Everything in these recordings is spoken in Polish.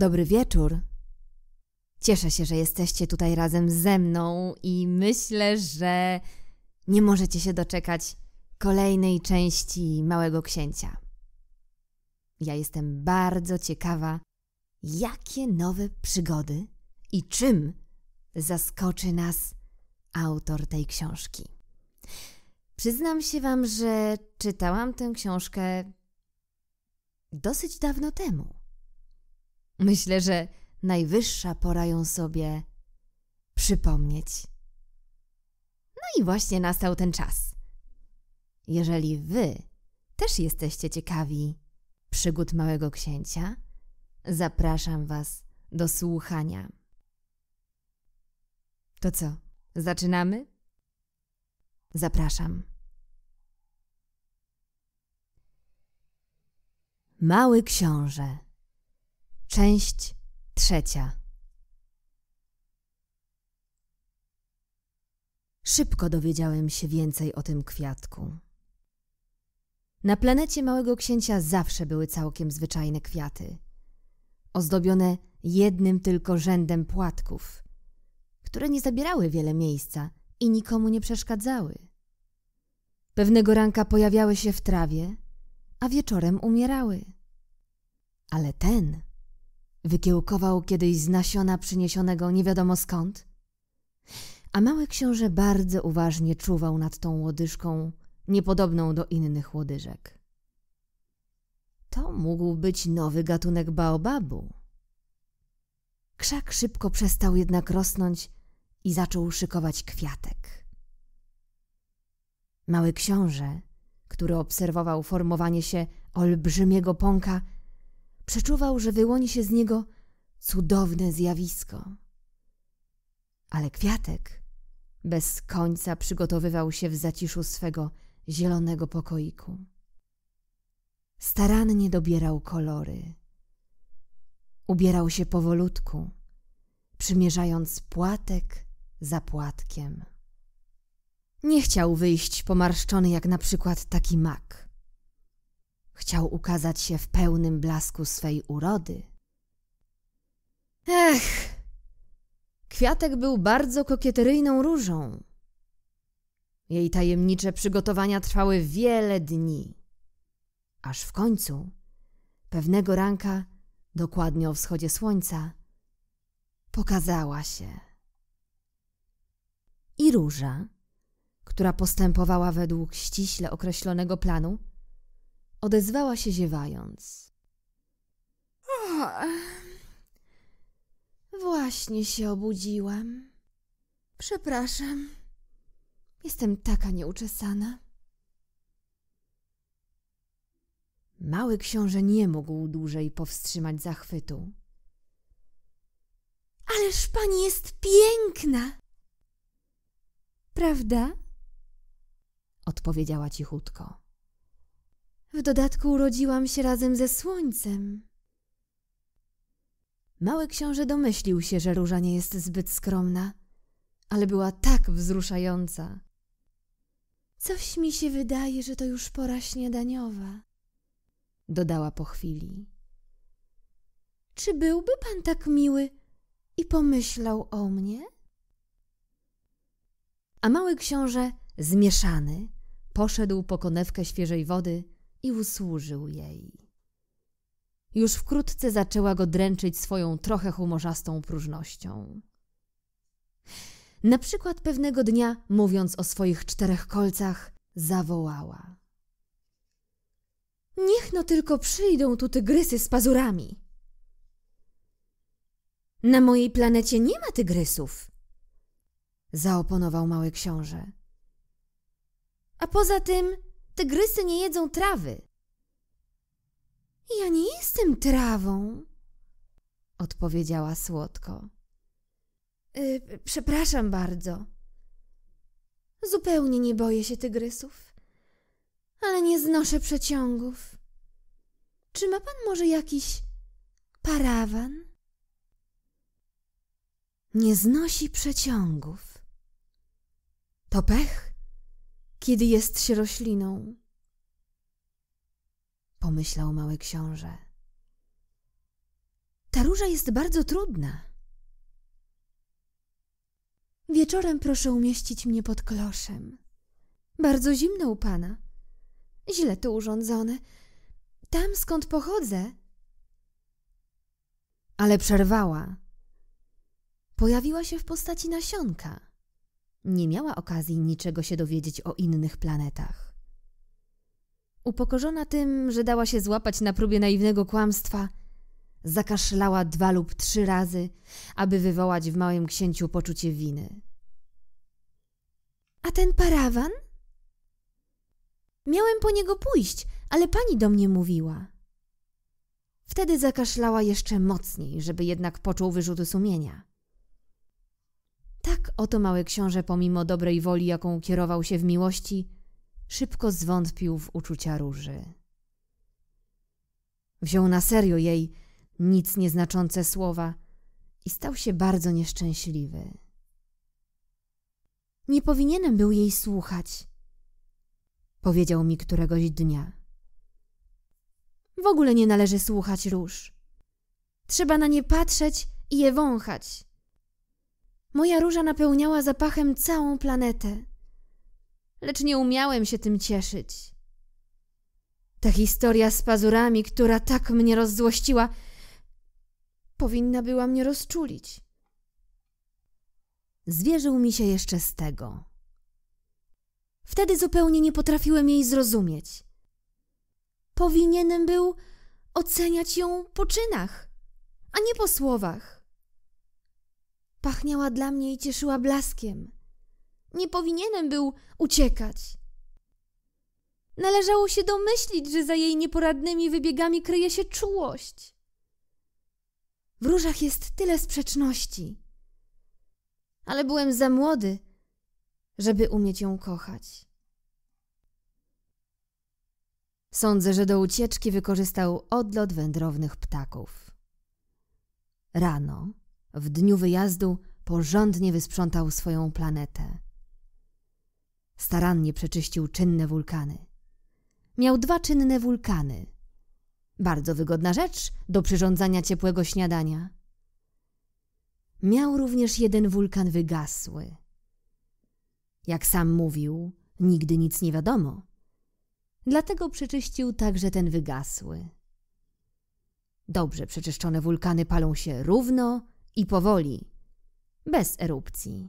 Dobry wieczór. Cieszę się, że jesteście tutaj razem ze mną i myślę, że nie możecie się doczekać kolejnej części Małego Księcia. Ja jestem bardzo ciekawa, jakie nowe przygody i czym zaskoczy nas autor tej książki. Przyznam się Wam, że czytałam tę książkę dosyć dawno temu. Myślę, że najwyższa pora ją sobie przypomnieć. No i właśnie nastał ten czas. Jeżeli wy też jesteście ciekawi przygód Małego Księcia, zapraszam was do słuchania. To co, zaczynamy? Zapraszam. Mały Książę Część trzecia. Szybko dowiedziałem się więcej o tym kwiatku. Na planecie Małego Księcia zawsze były całkiem zwyczajne kwiaty, ozdobione jednym tylko rzędem płatków, które nie zabierały wiele miejsca i nikomu nie przeszkadzały. Pewnego ranka pojawiały się w trawie, a wieczorem umierały. Ale ten Wykiełkował kiedyś z nasiona przyniesionego nie wiadomo skąd. A mały książę bardzo uważnie czuwał nad tą łodyżką, niepodobną do innych łodyżek. To mógł być nowy gatunek baobabu. Krzak szybko przestał jednak rosnąć i zaczął szykować kwiatek. Mały książę, który obserwował formowanie się olbrzymiego pąka, Przeczuwał, że wyłoni się z niego cudowne zjawisko. Ale kwiatek bez końca przygotowywał się w zaciszu swego zielonego pokoiku. Starannie dobierał kolory. Ubierał się powolutku, przymierzając płatek za płatkiem. Nie chciał wyjść pomarszczony jak na przykład taki mak. Chciał ukazać się w pełnym blasku swej urody. Ech! Kwiatek był bardzo kokieteryjną różą. Jej tajemnicze przygotowania trwały wiele dni. Aż w końcu, pewnego ranka, dokładnie o wschodzie słońca, pokazała się. I róża, która postępowała według ściśle określonego planu, Odezwała się ziewając. właśnie się obudziłam. Przepraszam. Jestem taka nieuczesana. Mały książę nie mógł dłużej powstrzymać zachwytu. Ależ pani jest piękna! Prawda? Odpowiedziała cichutko. W dodatku urodziłam się razem ze słońcem. Mały książę domyślił się, że róża nie jest zbyt skromna, ale była tak wzruszająca. Coś mi się wydaje, że to już pora śniadaniowa, dodała po chwili. Czy byłby pan tak miły i pomyślał o mnie? A mały książę, zmieszany, poszedł po konewkę świeżej wody i usłużył jej. Już wkrótce zaczęła go dręczyć swoją trochę humorzastą próżnością. Na przykład pewnego dnia, mówiąc o swoich czterech kolcach, zawołała. Niech no tylko przyjdą tu tygrysy z pazurami. Na mojej planecie nie ma tygrysów, zaoponował mały książę. A poza tym Tygrysy nie jedzą trawy. Ja nie jestem trawą, odpowiedziała słodko. Y, przepraszam bardzo. Zupełnie nie boję się tygrysów, ale nie znoszę przeciągów. Czy ma pan może jakiś parawan? Nie znosi przeciągów. To pech? kiedy jest się rośliną. Pomyślał mały książę. Ta róża jest bardzo trudna. Wieczorem proszę umieścić mnie pod kloszem. Bardzo zimno u pana. Źle to urządzone. Tam skąd pochodzę. Ale przerwała. Pojawiła się w postaci nasionka nie miała okazji niczego się dowiedzieć o innych planetach. Upokorzona tym, że dała się złapać na próbie naiwnego kłamstwa, zakaszlała dwa lub trzy razy, aby wywołać w małym księciu poczucie winy. A ten parawan? Miałem po niego pójść, ale pani do mnie mówiła. Wtedy zakaszlała jeszcze mocniej, żeby jednak poczuł wyrzuty sumienia. Tak oto mały książę, pomimo dobrej woli, jaką kierował się w miłości, szybko zwątpił w uczucia róży. Wziął na serio jej nic nieznaczące słowa i stał się bardzo nieszczęśliwy. Nie powinienem był jej słuchać, powiedział mi któregoś dnia. W ogóle nie należy słuchać róż. Trzeba na nie patrzeć i je wąchać. Moja róża napełniała zapachem całą planetę. Lecz nie umiałem się tym cieszyć. Ta historia z pazurami, która tak mnie rozzłościła, powinna była mnie rozczulić. Zwierzył mi się jeszcze z tego. Wtedy zupełnie nie potrafiłem jej zrozumieć. Powinienem był oceniać ją po czynach, a nie po słowach pachniała dla mnie i cieszyła blaskiem. Nie powinienem był uciekać. Należało się domyślić, że za jej nieporadnymi wybiegami kryje się czułość. W różach jest tyle sprzeczności. Ale byłem za młody, żeby umieć ją kochać. Sądzę, że do ucieczki wykorzystał odlot wędrownych ptaków. Rano w dniu wyjazdu porządnie wysprzątał swoją planetę. Starannie przeczyścił czynne wulkany. Miał dwa czynne wulkany. Bardzo wygodna rzecz do przyrządzania ciepłego śniadania. Miał również jeden wulkan wygasły. Jak sam mówił, nigdy nic nie wiadomo. Dlatego przeczyścił także ten wygasły. Dobrze przeczyszczone wulkany palą się równo i powoli, bez erupcji.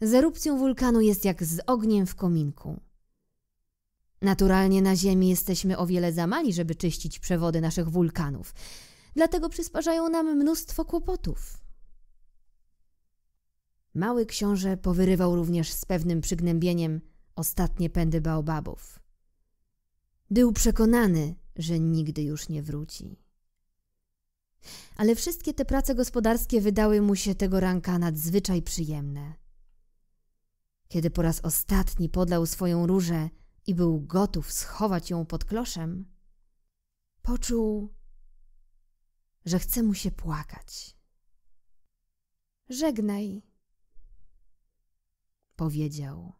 Z erupcją wulkanu jest jak z ogniem w kominku. Naturalnie na Ziemi jesteśmy o wiele za mali, żeby czyścić przewody naszych wulkanów, dlatego przysparzają nam mnóstwo kłopotów. Mały książę powyrywał również z pewnym przygnębieniem ostatnie pędy baobabów. Był przekonany, że nigdy już nie wróci ale wszystkie te prace gospodarskie wydały mu się tego ranka nadzwyczaj przyjemne. Kiedy po raz ostatni podlał swoją różę i był gotów schować ją pod kloszem, poczuł, że chce mu się płakać. Żegnaj, powiedział.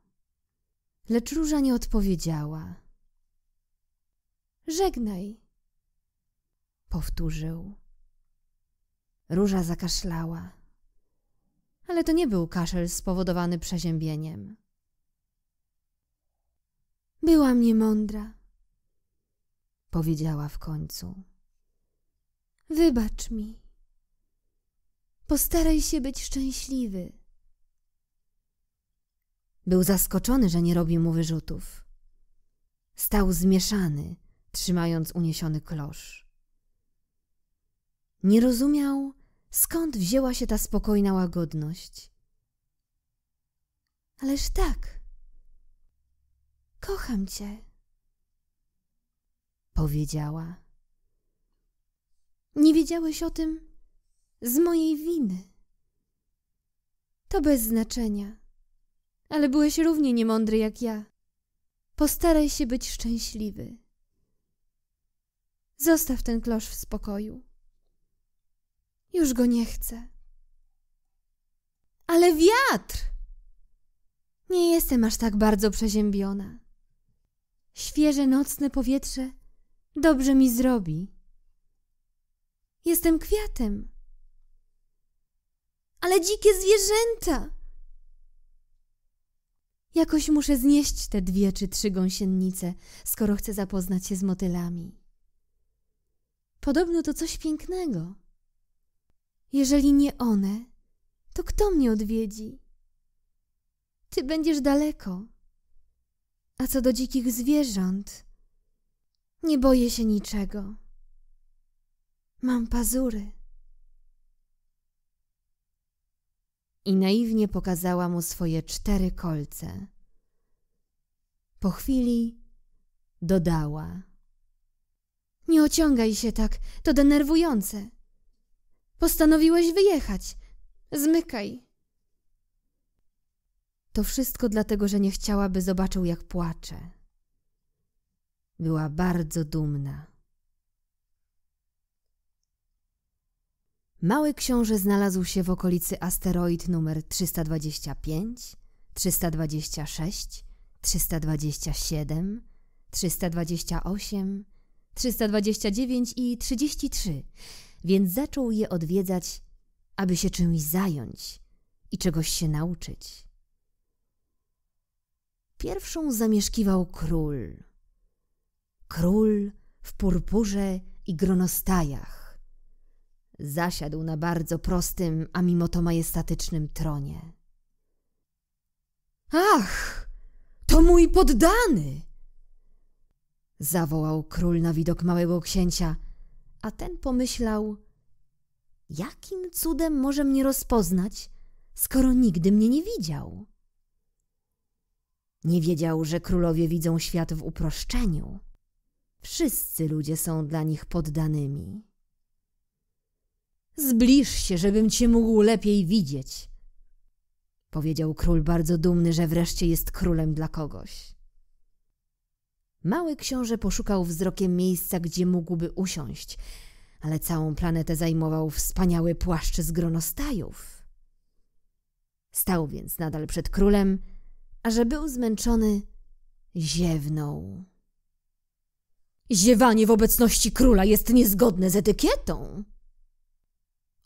Lecz róża nie odpowiedziała. Żegnaj, powtórzył. Róża zakaszlała. Ale to nie był kaszel spowodowany przeziębieniem. Byłam niemądra, powiedziała w końcu. Wybacz mi. Postaraj się być szczęśliwy. Był zaskoczony, że nie robi mu wyrzutów. Stał zmieszany, trzymając uniesiony klosz. Nie rozumiał, Skąd wzięła się ta spokojna łagodność? Ależ tak. Kocham cię. Powiedziała. Nie wiedziałeś o tym z mojej winy. To bez znaczenia. Ale byłeś równie niemądry jak ja. Postaraj się być szczęśliwy. Zostaw ten klosz w spokoju. Już go nie chcę. Ale wiatr! Nie jestem aż tak bardzo przeziębiona. Świeże nocne powietrze dobrze mi zrobi. Jestem kwiatem. Ale dzikie zwierzęta! Jakoś muszę znieść te dwie czy trzy gąsienice, skoro chcę zapoznać się z motylami. Podobno to coś pięknego. Jeżeli nie one, to kto mnie odwiedzi? Ty będziesz daleko. A co do dzikich zwierząt, nie boję się niczego. Mam pazury. I naiwnie pokazała mu swoje cztery kolce. Po chwili dodała. Nie ociągaj się tak, to denerwujące. Postanowiłeś wyjechać. Zmykaj. To wszystko dlatego, że nie chciała, by zobaczył, jak płacze. Była bardzo dumna. Mały książę znalazł się w okolicy asteroid numer 325, 326, 327, 328, 329 i 33 więc zaczął je odwiedzać, aby się czymś zająć i czegoś się nauczyć. Pierwszą zamieszkiwał król. Król w purpurze i gronostajach. Zasiadł na bardzo prostym, a mimo to majestatycznym tronie. Ach, to mój poddany! zawołał król na widok małego księcia, a ten pomyślał: Jakim cudem może mnie rozpoznać, skoro nigdy mnie nie widział? Nie wiedział, że królowie widzą świat w uproszczeniu. Wszyscy ludzie są dla nich poddanymi. Zbliż się, żebym cię mógł lepiej widzieć, powiedział król bardzo dumny, że wreszcie jest królem dla kogoś. Mały książę poszukał wzrokiem miejsca, gdzie mógłby usiąść, ale całą planetę zajmował wspaniały płaszcz z gronostajów. Stał więc nadal przed królem, a że był zmęczony, ziewnął. Ziewanie w obecności króla jest niezgodne z etykietą,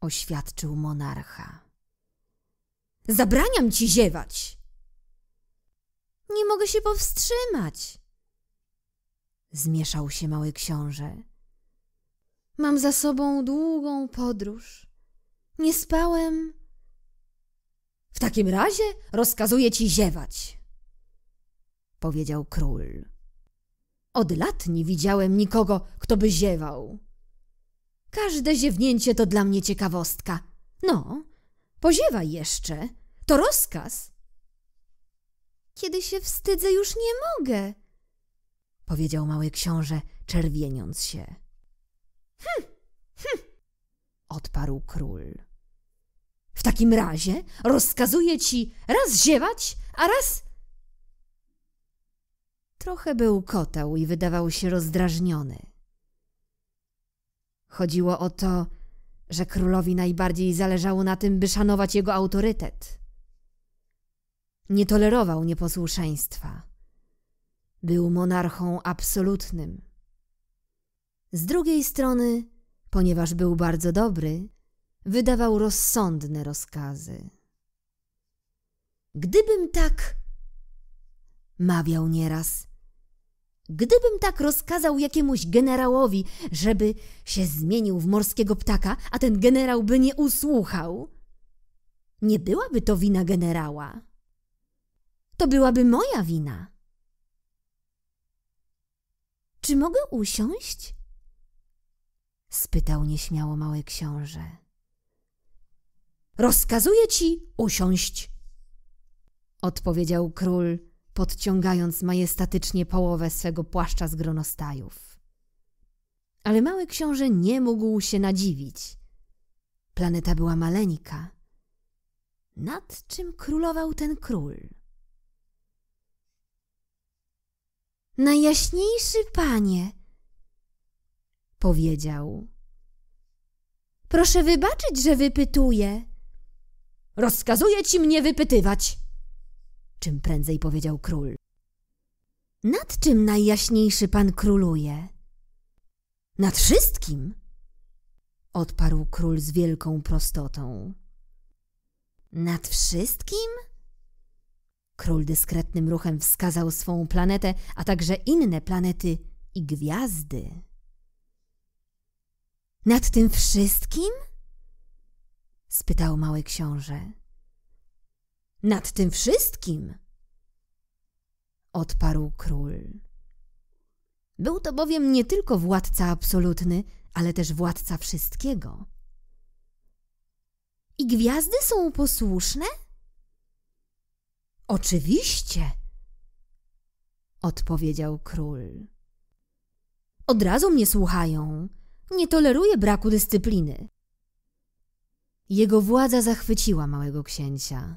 oświadczył monarcha. Zabraniam ci ziewać. Nie mogę się powstrzymać, Zmieszał się mały książę. Mam za sobą długą podróż. Nie spałem. W takim razie rozkazuję ci ziewać, powiedział król. Od lat nie widziałem nikogo, kto by ziewał. Każde ziewnięcie to dla mnie ciekawostka. No, poziewaj jeszcze. To rozkaz. Kiedy się wstydzę, już nie mogę, powiedział mały książę, czerwieniąc się. Hm, hm, odparł król. W takim razie rozkazuję ci raz ziewać, a raz... Trochę był kotał i wydawał się rozdrażniony. Chodziło o to, że królowi najbardziej zależało na tym, by szanować jego autorytet. Nie tolerował nieposłuszeństwa. Był monarchą absolutnym. Z drugiej strony, ponieważ był bardzo dobry, wydawał rozsądne rozkazy. Gdybym tak, mawiał nieraz, gdybym tak rozkazał jakiemuś generałowi, żeby się zmienił w morskiego ptaka, a ten generał by nie usłuchał, nie byłaby to wina generała. To byłaby moja wina. Czy mogę usiąść? spytał nieśmiało mały książę. Rozkazuję ci usiąść, odpowiedział król, podciągając majestatycznie połowę swego płaszcza z gronostajów. Ale mały książę nie mógł się nadziwić. Planeta była maleńka. Nad czym królował ten król? Najjaśniejszy panie, powiedział. Proszę wybaczyć, że wypytuję. Rozkazuję ci mnie wypytywać, czym prędzej powiedział król. Nad czym najjaśniejszy pan króluje? Nad wszystkim, odparł król z wielką prostotą. Nad wszystkim? Król dyskretnym ruchem wskazał swą planetę, a także inne planety i gwiazdy. Nad tym wszystkim? spytał mały książę. Nad tym wszystkim? odparł król. Był to bowiem nie tylko władca absolutny, ale też władca wszystkiego. I gwiazdy są posłuszne? Oczywiście, odpowiedział król. Od razu mnie słuchają. Nie toleruję braku dyscypliny. Jego władza zachwyciła małego księcia.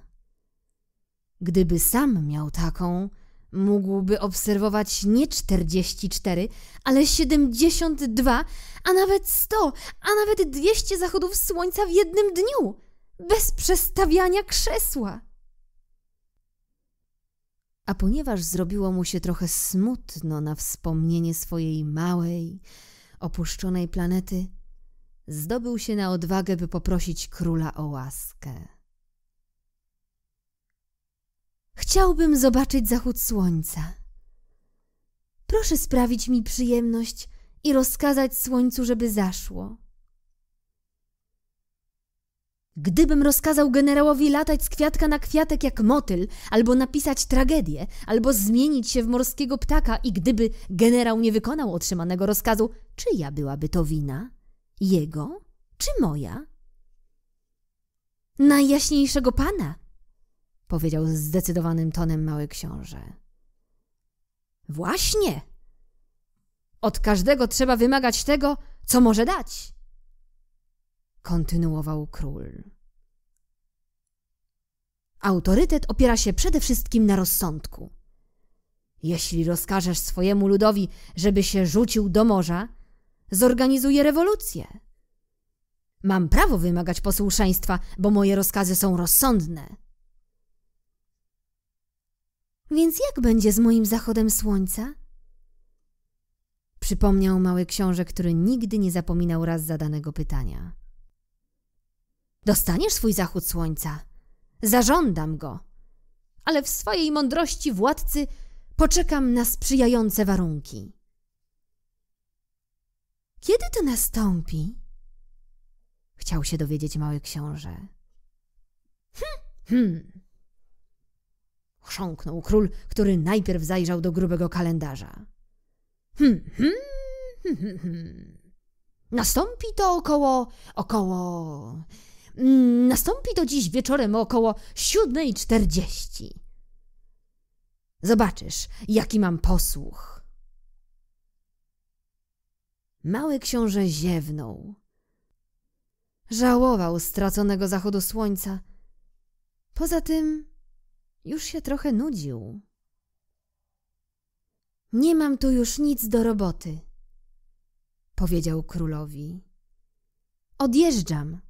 Gdyby sam miał taką, mógłby obserwować nie 44, ale 72, a nawet 100, a nawet 200 zachodów słońca w jednym dniu, bez przestawiania krzesła. A ponieważ zrobiło mu się trochę smutno na wspomnienie swojej małej, opuszczonej planety, zdobył się na odwagę, by poprosić króla o łaskę. Chciałbym zobaczyć zachód słońca. Proszę sprawić mi przyjemność i rozkazać słońcu, żeby zaszło. Gdybym rozkazał generałowi latać z kwiatka na kwiatek jak motyl, albo napisać tragedię, albo zmienić się w morskiego ptaka i gdyby generał nie wykonał otrzymanego rozkazu, czyja byłaby to wina? Jego czy moja? Najjaśniejszego pana, powiedział zdecydowanym tonem mały książę. Właśnie! Od każdego trzeba wymagać tego, co może dać kontynuował król. Autorytet opiera się przede wszystkim na rozsądku. Jeśli rozkażesz swojemu ludowi, żeby się rzucił do morza, zorganizuje rewolucję. Mam prawo wymagać posłuszeństwa, bo moje rozkazy są rozsądne. Więc jak będzie z moim zachodem słońca? Przypomniał mały książę, który nigdy nie zapominał raz zadanego pytania. Dostaniesz swój zachód słońca. Zażądam go. Ale w swojej mądrości władcy poczekam na sprzyjające warunki. Kiedy to nastąpi? Chciał się dowiedzieć mały książę. Hm, hm. Chrząknął król, który najpierw zajrzał do grubego kalendarza. Hm, hm, hm, hm, hm. Nastąpi to około, około Mm, nastąpi to dziś wieczorem około 7.40. Zobaczysz, jaki mam posłuch. Mały książę ziewnął. Żałował straconego zachodu słońca. Poza tym już się trochę nudził. Nie mam tu już nic do roboty, powiedział królowi. Odjeżdżam.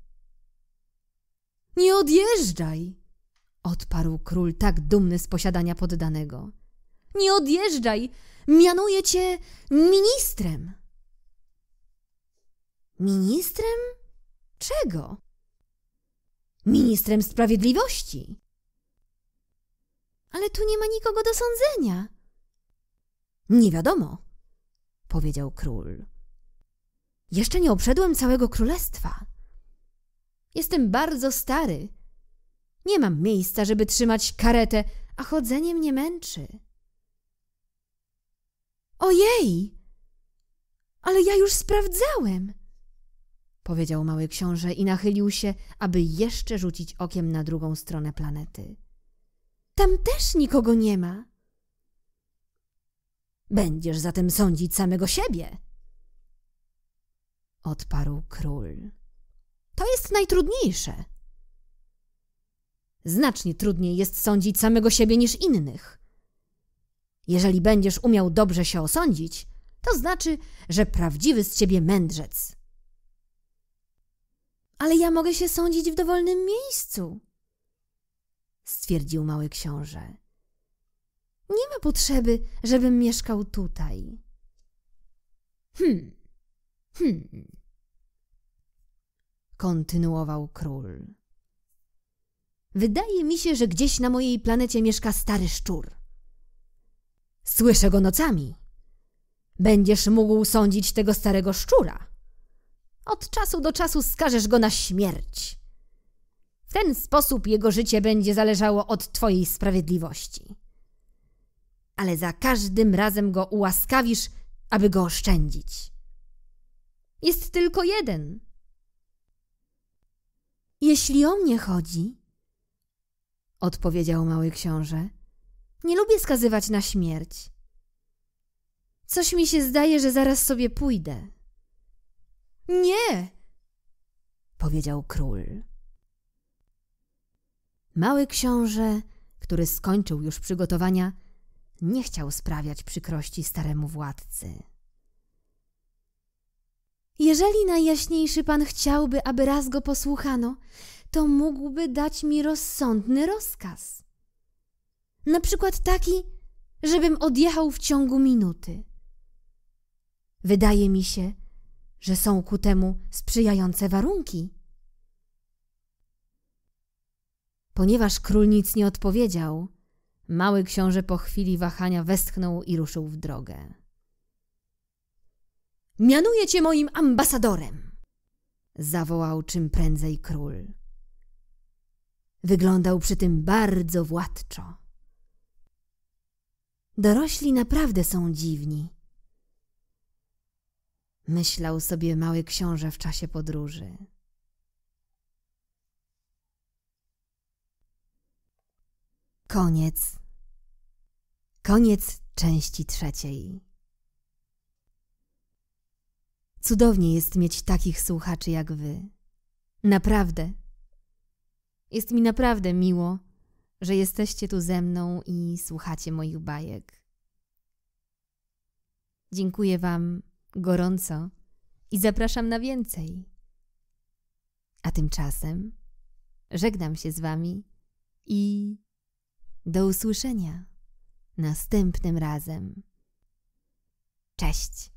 Nie odjeżdżaj! odparł król tak dumny z posiadania poddanego. Nie odjeżdżaj! Mianuję cię ministrem! Ministrem? Czego? Ministrem sprawiedliwości! Ale tu nie ma nikogo do sądzenia. Nie wiadomo, powiedział król. Jeszcze nie obszedłem całego królestwa. Jestem bardzo stary. Nie mam miejsca, żeby trzymać karetę, a chodzenie mnie męczy. Ojej! Ale ja już sprawdzałem! powiedział mały książę i nachylił się, aby jeszcze rzucić okiem na drugą stronę planety. Tam też nikogo nie ma. Będziesz zatem sądzić samego siebie, odparł król. To jest najtrudniejsze. Znacznie trudniej jest sądzić samego siebie niż innych. Jeżeli będziesz umiał dobrze się osądzić, to znaczy, że prawdziwy z ciebie mędrzec. Ale ja mogę się sądzić w dowolnym miejscu, stwierdził mały książę. Nie ma potrzeby, żebym mieszkał tutaj. Hmm, hmm kontynuował król. Wydaje mi się, że gdzieś na mojej planecie mieszka stary szczur. Słyszę go nocami. Będziesz mógł sądzić tego starego szczura. Od czasu do czasu skażesz go na śmierć. W ten sposób jego życie będzie zależało od Twojej sprawiedliwości. Ale za każdym razem go ułaskawisz, aby go oszczędzić. Jest tylko jeden, jeśli o mnie chodzi, odpowiedział mały książę, nie lubię skazywać na śmierć. Coś mi się zdaje, że zaraz sobie pójdę. Nie! powiedział król. Mały książę, który skończył już przygotowania, nie chciał sprawiać przykrości staremu władcy. Jeżeli najjaśniejszy pan chciałby, aby raz go posłuchano, to mógłby dać mi rozsądny rozkaz. Na przykład taki, żebym odjechał w ciągu minuty. Wydaje mi się, że są ku temu sprzyjające warunki. Ponieważ król nic nie odpowiedział, mały książę po chwili wahania westchnął i ruszył w drogę. Mianuję cię moim ambasadorem! zawołał czym prędzej król. Wyglądał przy tym bardzo władczo. Dorośli naprawdę są dziwni, myślał sobie mały książę w czasie podróży. Koniec. Koniec części trzeciej. Cudownie jest mieć takich słuchaczy jak wy. Naprawdę. Jest mi naprawdę miło, że jesteście tu ze mną i słuchacie moich bajek. Dziękuję Wam gorąco i zapraszam na więcej. A tymczasem żegnam się z Wami i do usłyszenia następnym razem. Cześć!